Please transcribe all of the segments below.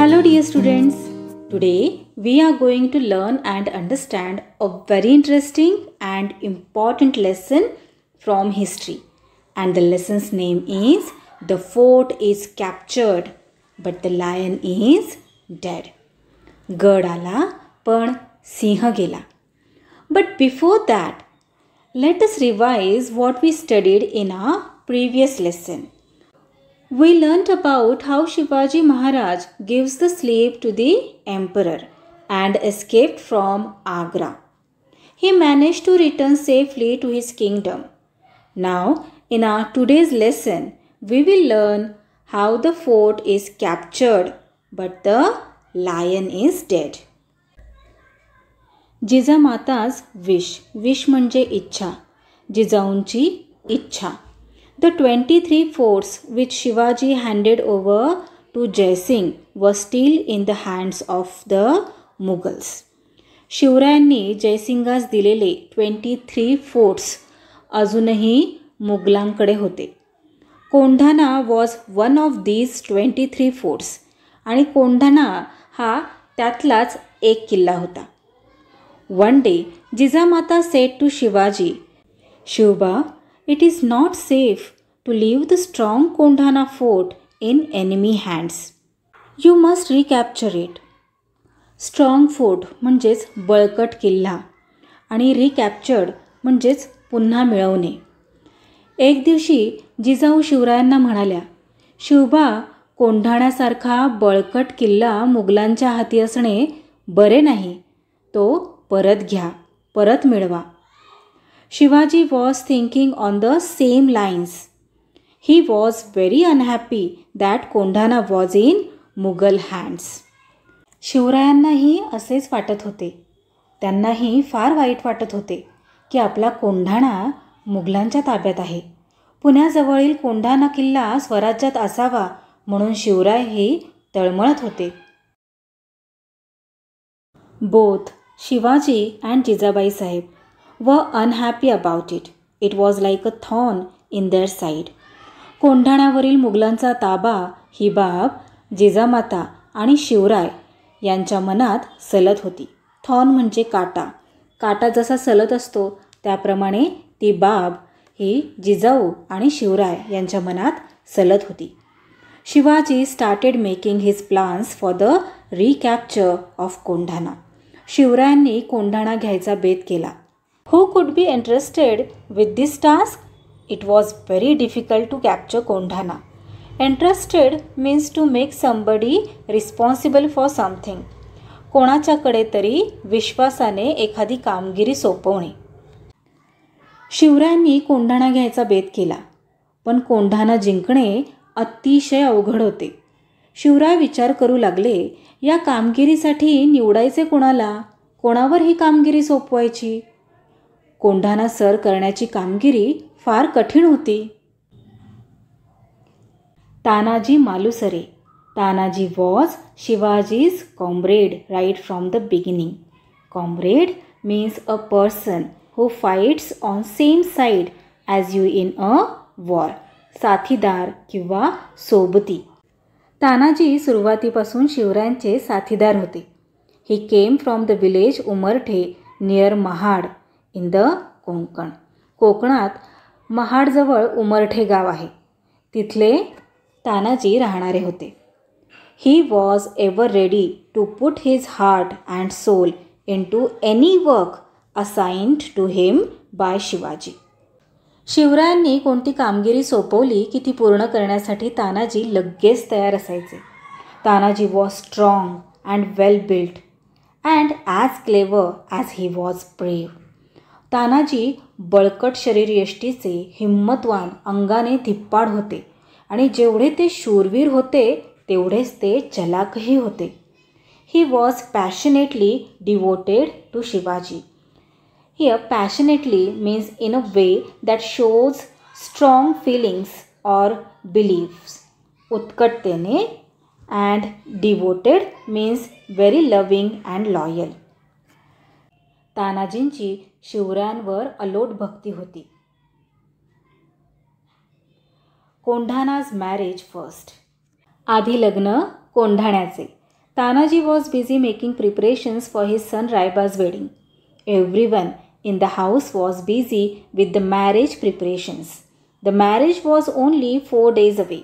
Hello dear students. Today we are going to learn and understand a very interesting and important lesson from history. And the lesson's name is The Fort is Captured but the Lion is Dead. गड आला पण But before that, let us revise what we studied in our previous lesson we learnt about how Shivaji Maharaj gives the slave to the emperor and escaped from Agra. He managed to return safely to his kingdom. Now, in our today's lesson, we will learn how the fort is captured but the lion is dead. Jizamata's wish, wish itcha, इच्छा itcha. The twenty three forts with Shivaji handed over to Jaisingh were still in the hands of the Mughals शिवरायांनी जयसिंगास दिलेले ट्वेंटी three फोर्ट्स अजूनही मुघलांकडे होते Kondhana was one of these twenty three forts आणि कोंढाणा हा त्यातलाच एक किल्ला होता one day Jijamata said to Shivaji Shivba it is not safe to leave the strong Kondhana fort in enemy hands you must recapture it. Strong fort म्हणजेच बळकट किल्ला आणि रिकॅप्चर्ड म्हणजेच पुन्हा मिळवणे एक दिवशी जिजाऊ शिवरायांना म्हणाल्या शिवबा कोंढाण्यासारखा बळकट किल्ला मुघलांच्या हाती असणे बरे नाही तो परत घ्या परत मिळवा Shivaji was thinking on the same lines he was very unhappy that Kondhana was in Mughal hands शिवरायांनाही असेच वाटत होते त्यांनाही फार वाईट वाटत होते की आपला कोंढाणा मुघलांच्या ताब्यात आहे पुण्याजवळील कोंढाणा किल्ला स्वराज्यात असावा म्हणून शिवरायही तळमळत होते both Shivaji and Jijabai Saheb were unhappy about it it was like a thorn in their side कोंढाण्यावरील मुघलांचा ताबा ही बाब जिजामाता आणि शिवराय यांच्या मनात सलत होती थॉन म्हणजे काटा काटा जसा सलत असतो त्याप्रमाणे ती बाब ही जिजाऊ आणि शिवराय यांच्या मनात सलत होती Shivaji started making his plans for the recapture of Kondhana शिवरायांनी कोंढाणा घ्यायचा बेत केला who could be interested with this task it was very difficult to capture Kondhana interested means to make somebody responsible for something कोणाच्याकडे तरी विश्वासाने एखादी कामगिरी सोपवणे शिवरायांनी कोंढाणा घ्यायचा बेत केला पण कोंढाणा जिंकणे अतिशय अवघड होते शिवराय विचार करू लागले या कामगिरीसाठी निवडायचे कोणाला कोणावर ही कामगिरी सोपवायची कोंढाणा सर करण्याची कामगिरी फार कठीण होती Tanaji Malusare Tanaji was Shivaji's comrade right from the beginning comrade means a person who fights on same side as you in a war साथीदार किंवा सोबती तानाजी सुरुवातीपासून शिवरायांचे साथीदार होते he came from the village Umarthe near Mahad in the Konkan कोकणात महाडजवळ उमरठे गाव आहे तिथले तानाजी राहणारे होते he was ever ready to put his heart and soul into any work assigned to him by Shivaji शिवरायांनी कोणती कामगिरी सोपवली की ती पूर्ण करण्यासाठी तानाजी लगेच तयार असायचे Tanaji was strong and well built and as clever as he was brave Tanaji बळकट शरीरयष्टीचे हिंमतवान अंगाने धिप्पाड होते आणि जेवढे ते शूरवीर होते तेवढेच ते चलाकही होते he was passionately devoted to Shivaji a passionately means in a way that shows strong feelings or beliefs उत्कटतेने and devoted means very loving and loyal तानाजींची शिवरायांवर अलोट भक्ती होती कोंढाणाज मॅरेज फर्स्ट आधी लग्न कोंढाण्याचे Tanaji was busy making preparations for his son Raiba's wedding everyone in the house was busy with the marriage preparations the marriage was only four days away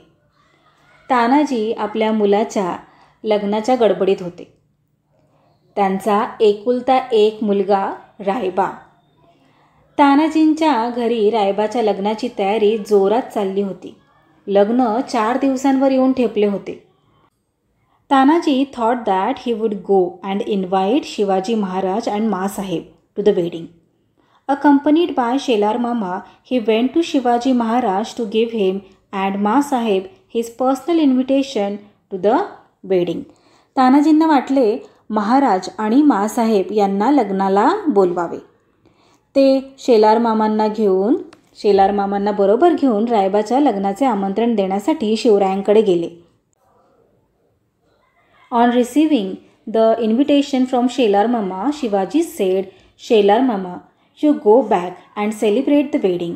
Tanaji आपल्या मुलाच्या लग्नाच्या गडबडीत होते त्यांचा एकुलता एक मुलगा रायबा तानाजींच्या घरी रायबाच्या लग्नाची तयारी जोरात चालली होती लग्न चार दिवसांवर येऊन ठेपले होते Tanaji thought that he would go and invite Shivaji Maharaj and Masaheb to the wedding accompanied by Shelar Mama he went to Shivaji Maharaj to give him and Masaheb his personal invitation to the wedding तानाजींना वाटले महाराज आणि मासाहेब यांना लग्नाला बोलवावे ते शेलार मामांना घेऊन शेलार मामांना बरोबर घेऊन रायबाच्या लग्नाचे आमंत्रण देण्यासाठी शिवरायांकडे गेले on receiving the invitation from Shelar Mama Shivaji said Shelar Mama you go back and celebrate the wedding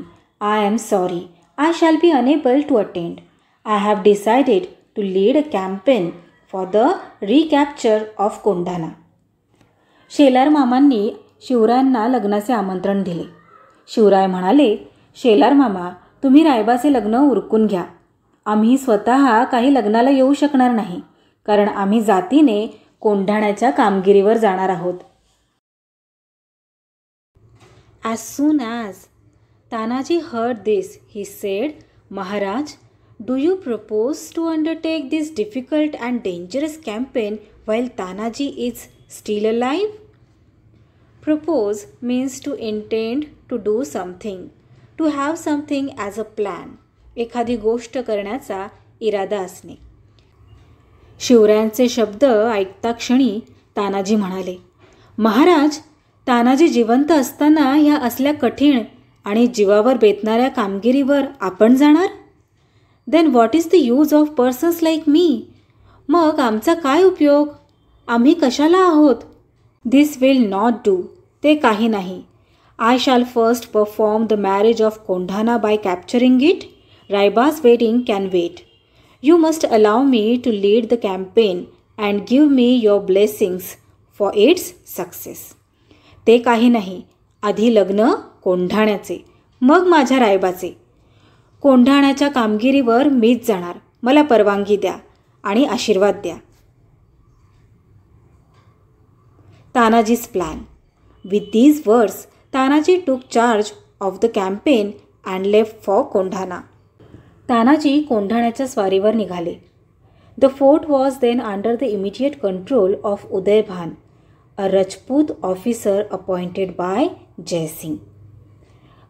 I am sorry I shall be unable to attend I have decided to lead a campaign for the recapture of Kondhana Shelar मामांनी शिवरायांना लग्नाचे आमंत्रण दिले शिवराय म्हणाले शेलार मामा तुम्ही रायबाचे लग्न उरकून घ्या आम्ही स्वतः काही लग्नाला येऊ शकणार नाही कारण आम्ही जातीने कोंढाण्याच्या कामगिरीवर जाणार आहोत as soon as Tanaji heard this he said Maharaj do you propose to undertake this difficult and dangerous campaign while Tanaji is still alive Propose means to intend to do something, to have something as a plan, एखादी गोष्ट करण्याचा इरादा असणे शिवरायांचे शब्द ऐकता क्षणी तानाजी म्हणाले महाराज तानाजी जिवंत असताना ह्या असल्या कठीण आणि जीवावर बेतणाऱ्या कामगिरीवर आपण जाणार then what is the use of persons like me मग आमचा काय उपयोग आम्ही कशाला आहोत दिस विल नॉट डू ते काही नाही I shall first perform the marriage of Kondhana by capturing it Raiba's wedding can wait you must allow me to lead the campaign and give me your blessings for its success ते काही नाही आधी लग्न कोंढाण्याचे मग माझ्या रायबाचे कोंढाण्याच्या कामगिरीवर मीच जाणार मला परवानगी द्या आणि आशीर्वाद द्या तानाजीस plan with these words Tanaji took charge of the campaign and left for Kondhana Tanaji कोंढाण्याच्या स्वारीवर निघाले the fort was then under the immediate control of Udaybhan a Rajput officer appointed by Jaisingh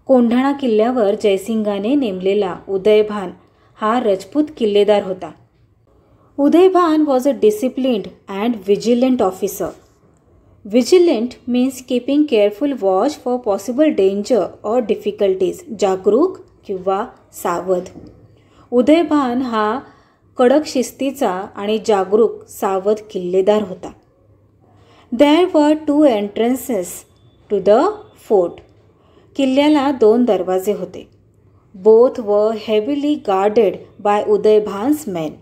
Kondhana किल्ल्यावर जयसिंगाने नेमलेला उदयभान हा रजपूत किल्लेदार होता Udaybhan was a disciplined and vigilant officer vigilant means keeping careful watch for possible danger or difficulties जागरूक किंवा सावध उदयभान हा कडक शिस्तीचा आणि जागरूक सावध किल्लेदार होता there were two entrances to the fort किल्ल्याला दोन दरवाजे होते both were heavily guarded by Udaybhan's men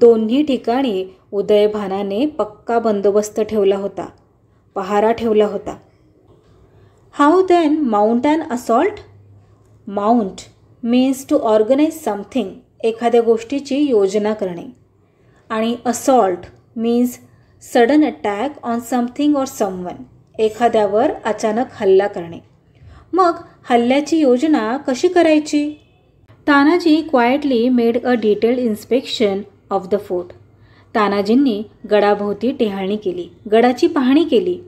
दोन्ही ठिकाणी उदयभानाने पक्का बंदोबस्त ठेवला होता पहारा ठेवला होता how then mount and assault mount means to organise something एखाद्या गोष्टीची योजना करणे आणि assault means sudden attack on something or someone एखाद्यावर अचानक हल्ला करणे मग हल्ल्याची योजना कशी करायची Tanaji quietly made a detailed inspection of the fort तानाजींनी गडाभोवती टेहाळणी केली गडाची पाहणी केली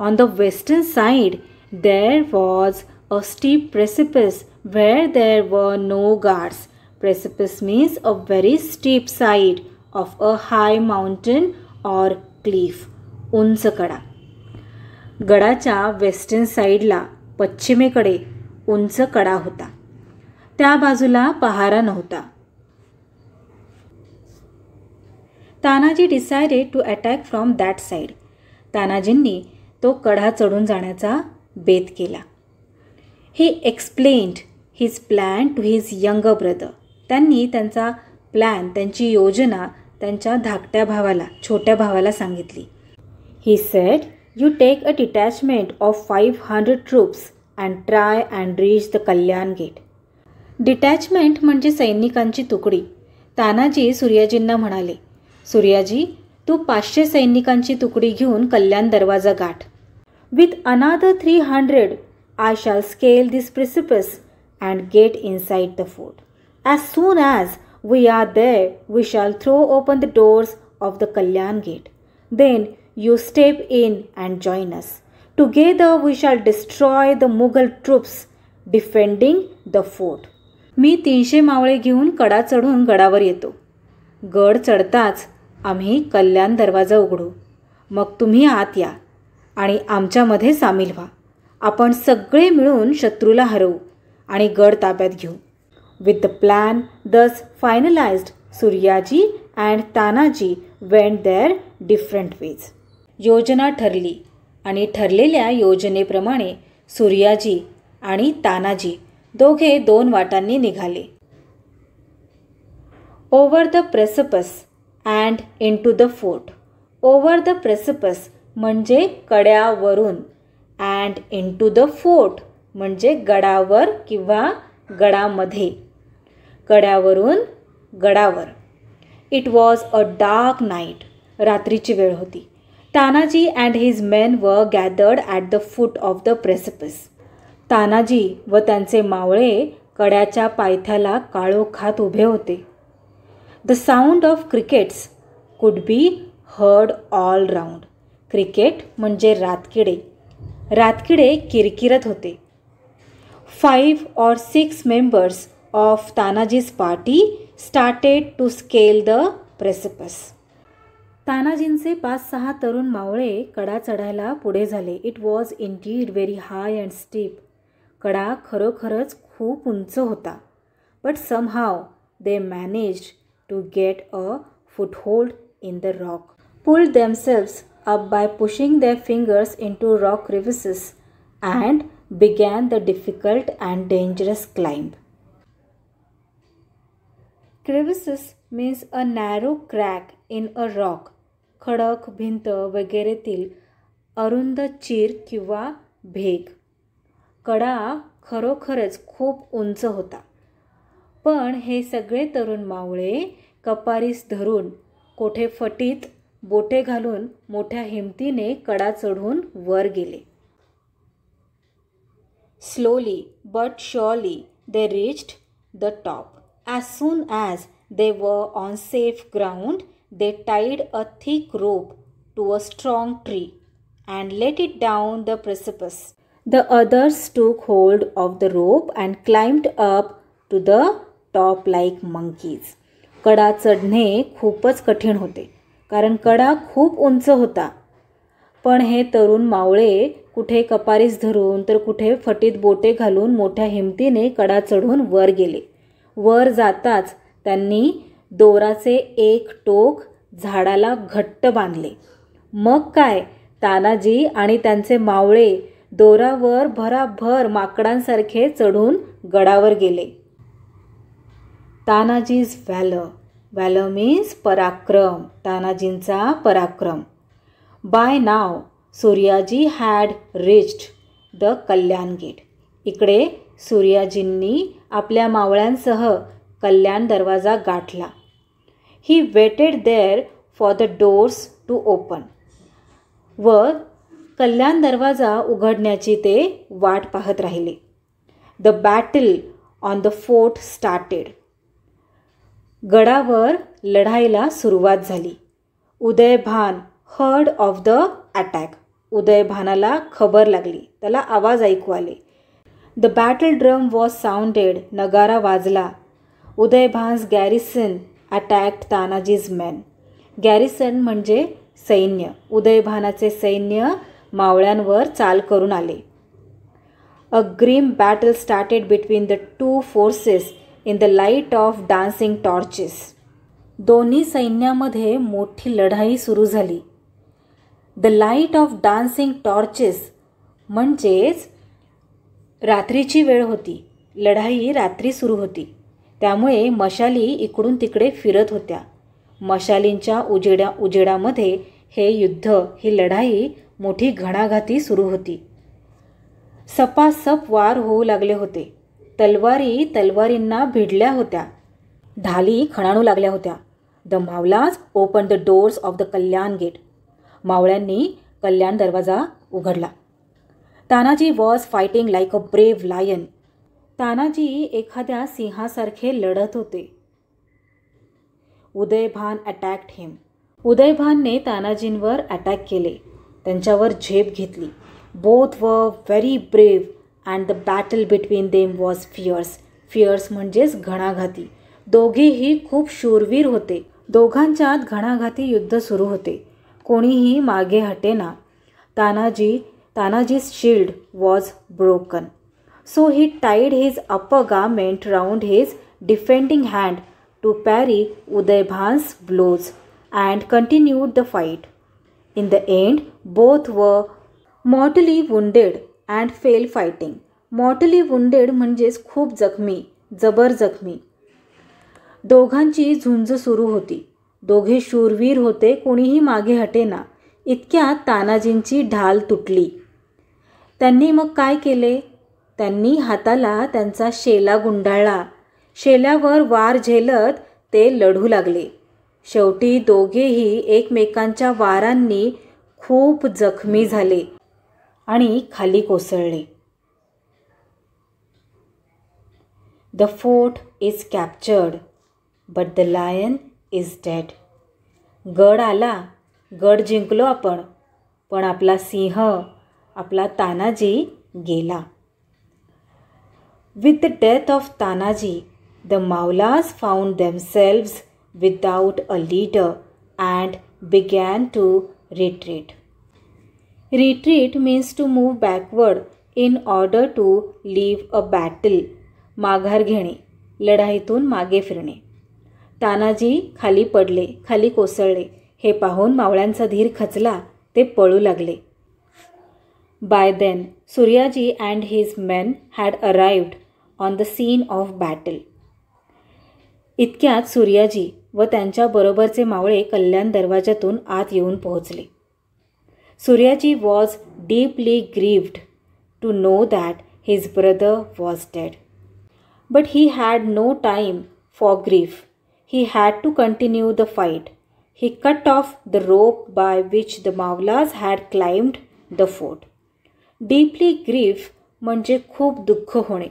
on the western side there was a steep precipice where there were no guards precipice means a very steep side of a high mountain or cliff उंच कडा गडाच्या वेस्टर्न साईडला पश्चिमेकडे उंच कडा होता त्या बाजूला पहारा नव्हता Tanaji decided to attack from that side तानाजींनी तो कढा चढून जाण्याचा बेत केला he explained his plan to his young brother त्यांनी त्यांचा प्लॅन त्यांची योजना त्यांच्या धाकट्या भावाला छोट्या भावाला सांगितली he said you take a detachment of five hundred troops and try and reach the Kalyan gate detachment म्हणजे सैनिकांची तुकडी तानाजी सूर्याजींना म्हणाले सूर्याजी तू पाचशे सैनिकांची तुकडी घेऊन कल्याण दरवाजा गाठ with another three hundred I shall scale this precipice and get inside the fort as soon as we are there we shall throw open the doors of the Kalyan gate then you step in and join us together we shall destroy the Mughal troops defending the fort मी तीनशे मावळे घेऊन कडा चढून गडावर येतो गड चढताच आम्ही कल्याण दरवाजा उघडू मग तुम्ही आत या आणि आमच्यामध्ये सामील व्हा आपण सगळे मिळून शत्रूला हरवू आणि गड ताब्यात घेऊ with the plan thus finalised Suryaji and Tanaji went their different ways योजना ठरली आणि ठरलेल्या योजनेप्रमाणे सूर्याजी आणि तानाजी दोघे दोन वाटांनी निघाले over the precipice and into the fort over the precipice म्हणजे कड्यावरून and into the fort म्हणजे गडावर किंवा गडामध्ये कड्यावरून गडावर it was a dark night रात्रीची वेळ होती Tanaji and his men were gathered at the foot of the precipice Tanaji व त्यांचे मावळे कड्याच्या पायथ्याला काळोखात उभे होते the sound of crickets could be heard all round. Cricket म्हणजे रातकिडे रातकिडे किरकिरत होते five or six members of Tanaji's party started to scale the precipice तानाजींचे पाच सहा तरुण मावळे कडा चढायला पुढे झाले it was indeed very high and steep कडा खरोखरच खूप उंच होता but somehow they managed to get a foothold in the rock. Pull themselves up by pushing their fingers into rock crevices and began the difficult and dangerous climb. Crevices means a narrow crack in a rock. खडक भिंत वगैरेतील Arunda, चीर Kiva, भेग कडा खरोखरच खूप उंच होता पण हे सगळे तरुण मावळे कपारीस धरून कोठे फटीत बोटे घालून मोठ्या हिमतीने कडा चढून वर गेले slowly but surely they reached the top as soon as they were on safe ground they tied a thick rope to a strong tree and let it down the precipice the others took hold of the rope and climbed up to the top like monkeys कडा चढणे खूपच कठीण होते कारण कडा खूप उंच होता पण हे तरुण मावळे कुठे कपारीस धरून तर कुठे फटीत बोटे घालून मोठ्या हिमतीने कडा चढून वर गेले वर जाताच त्यांनी दोराचे एक टोक झाडाला घट्ट बांधले मग काय तानाजी आणि त्यांचे मावळे दोरावर भराभर माकडांसारखे चढून गडावर गेले तानाजीज व्हॅलं व्हॅल मीन्स पराक्रम तानाजींचा पराक्रम बाय नाव Suryaji had reached the Kalyan gate इकडे सूर्याजींनी आपल्या मावळ्यांसह कल्याण दरवाजा गाठला he waited there for the doors to open व कल्याण दरवाजा उघडण्याची ते वाट पाहत राहिले the battle on the fort started गडावर लढाईला सुरुवात झाली Udaybhan heard of the attack उदयभानाला खबर लागली त्याला आवाज ऐकू आले the battle drum was sounded नगारा वाजला उदयभान्स गॅरिसन अटॅक्ड तानाजीज मॅन गॅरिसन म्हणजे सैन्य उदयभानाचे सैन्य मावळ्यांवर चाल करून आले a grim battle started between the two forces in the light of dancing torches दोन्ही सैन्यामध्ये मोठी लढाई सुरू झाली the light of dancing torches म्हणजेच रात्रीची वेळ होती लढाई रात्री सुरू होती त्यामुळे मशाली इकडून तिकडे फिरत होत्या मशालींच्या उजेड्या उजेडामध्ये हे युद्ध ही लढाई मोठी घणाघाती सुरू होती सपासप वार होऊ लागले होते तलवारी तलवारींना भिडल्या होत्या ढाली खणाणू लागल्या होत्या the Mavalas open the doors of the Kalyan gate मावळ्यांनी कल्याण दरवाजा उघडला Tanaji was fighting like a brave lion Tanaji एखाद्या सिंहासारखे लढत होते उदयभान अटॅक्ट हिम उदयभानने तानाजींवर अटॅक केले त्यांच्यावर झेप घेतली both were very brave and the battle between them was fierce fierce म्हणजेच घणाघाती दोघेही खूप शूरवीर होते दोघांच्यात घणाघाती युद्ध सुरू होते कोणीही मागे हटेना Tanaji Tanaji's shield was broken so he tied his upper garment round his defending hand to parry Udaybhan's blows and continued the fight in the end both were mortally wounded and fell fighting mortally wounded म्हणजेच खूप जखमी जबर जखमी दोघांची झुंज सुरू होती दोघे शूरवीर होते कोणीही मागे हटेना इतक्या तानाजींची ढाल तुटली त्यांनी मग काय केले त्यांनी हाताला त्यांचा शेला गुंडाळला शेल्यावर वार झेलत ते लढू लागले शेवटी दोघेही एकमेकांच्या वारांनी खूप जखमी झाले आणि खाली कोसळले the fort is captured but the lion is dead गड आला गड जिंकलो आपण पण आपला सिंह आपला तानाजी गेला with the death of Tanaji the Mavalas found themselves without a leader and began to retreat retreat means to move backward in order to leave a battle माघार घेणे लढाईतून मागे फिरणे तानाजी खाली पडले खाली कोसळले हे पाहून मावळ्यांचा धीर खचला ते पळू लागले by then Suryaji and his men had arrived on the scene of battle इतक्यात सूर्याजी व त्यांच्याबरोबरचे मावळे कल्याण दरवाजातून आत येऊन पोहोचले Suryaji was deeply grieved to know that his brother was dead but he had no time for grief he had to continue the fight he cut off the rope by which the Mavalas had climbed the fort deeply grief म्हणजे खूप दुःख होणे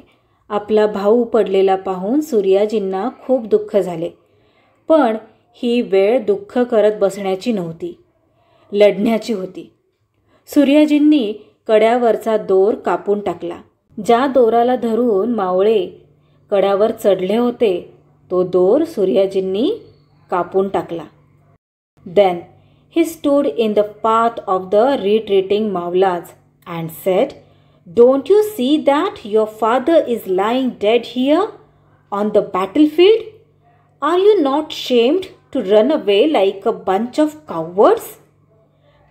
आपला भाऊ पडलेला पाहून सूर्याजींना खूप दुःख झाले पण ही वेळ दुःख करत बसण्याची नव्हती लढण्याची होती सूर्याजींनी कड्यावरचा दोर कापून टाकला ज्या दोराला धरून मावळे कड्यावर चढले होते तो दोर सूर्याजींनी कापून टाकला then he stood in the path of the retreating Mavalas and said don't you see that your father is lying dead here on the battle field are you not shamed to run away like a bunch of cowards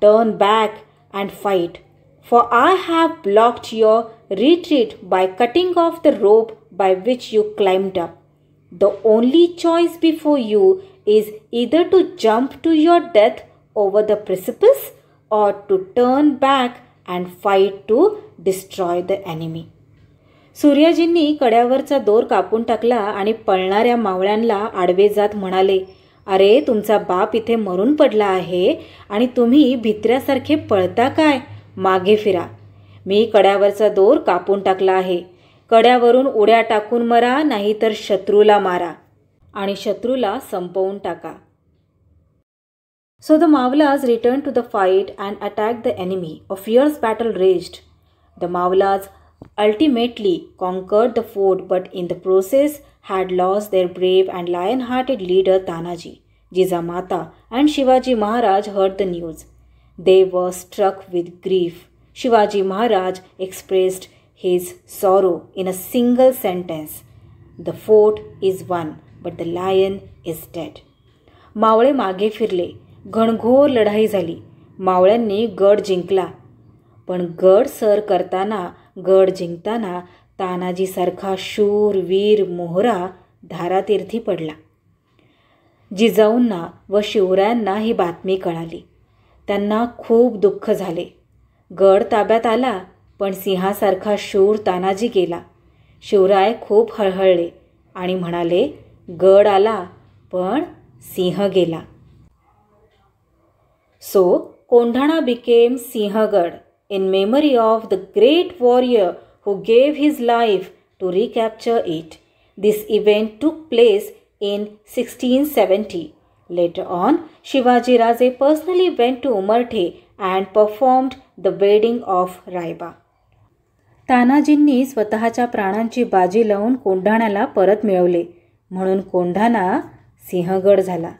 Turn back and fight. For I have blocked your retreat by cutting off the rope by which you climbed up. The only choice before you is either to jump to your death over the precipice or to turn back and fight to destroy the enemy. सूर्याजींनी कड्यावरचा दोर कापून टाकला आणि पळणाऱ्या मावळ्यांना आडवे जात म्हणाले अरे तुमचा बाप इथे मरून पडला आहे आणि तुम्ही भित्र्यासारखे पळता काय मागे फिरा मी कड्यावरचा दोर कापून टाकला आहे कड्यावरून उड्या टाकून मरा नाहीतर शत्रूला मारा आणि शत्रूला संपवून टाका so the Mavalas return to the fight and attack the enemy a fierce battle raged the Mavalas ultimately conquered the fort but in the process had lost their brave and lion-hearted leader Tanaji. Jizamata and Shivaji Maharaj heard the news. They were struck with grief. Shivaji Maharaj expressed his sorrow in a single sentence. The fort is won, but the lion is dead. मावळे मागे फिरले घणघोर लढाई झाली मावळ्यांनी गड जिंकला पण गड sir करताना गड जिंकताना तानाजीसारखा शूर वीर मोहरा धारातीर्थी पडला जिजाऊंना व शिवरायांना ही बातमी कळाली त्यांना खूप दुःख झाले गड ताब्यात आला पण सिंहासारखा शूर तानाजी गेला शिवराय खूप हळहळले आणि म्हणाले गड आला पण सिंह गेला so Kondhana became Sinhagad in memory of the great warrior who gave his life to recapture it. This event took place in 1670. Later on, Shivaji Raje personally went to Umarthe and performed the wedding of Raiba. तानाजींनी स्वतःच्या प्राणांची बाजी लावून कोंढाण्याला परत मिळवले म्हणून कोंढाणा सिंहगड झाला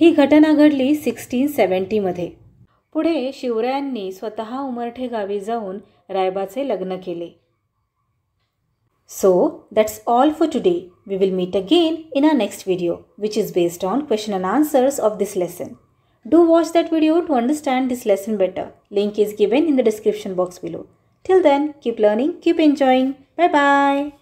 ही घटना घडली सिक्स्टीन सेवन्टीमध्ये पुढे शिवरायांनी स्वतः उमरठे गावी जाऊन रायबाचे लग्न केले So that's all for today. We will meet again in our next video which is based on question and answers of this lesson. Do watch that video to understand this lesson better. Link is given in the description box below. Till then, keep learning, keep enjoying. Bye bye.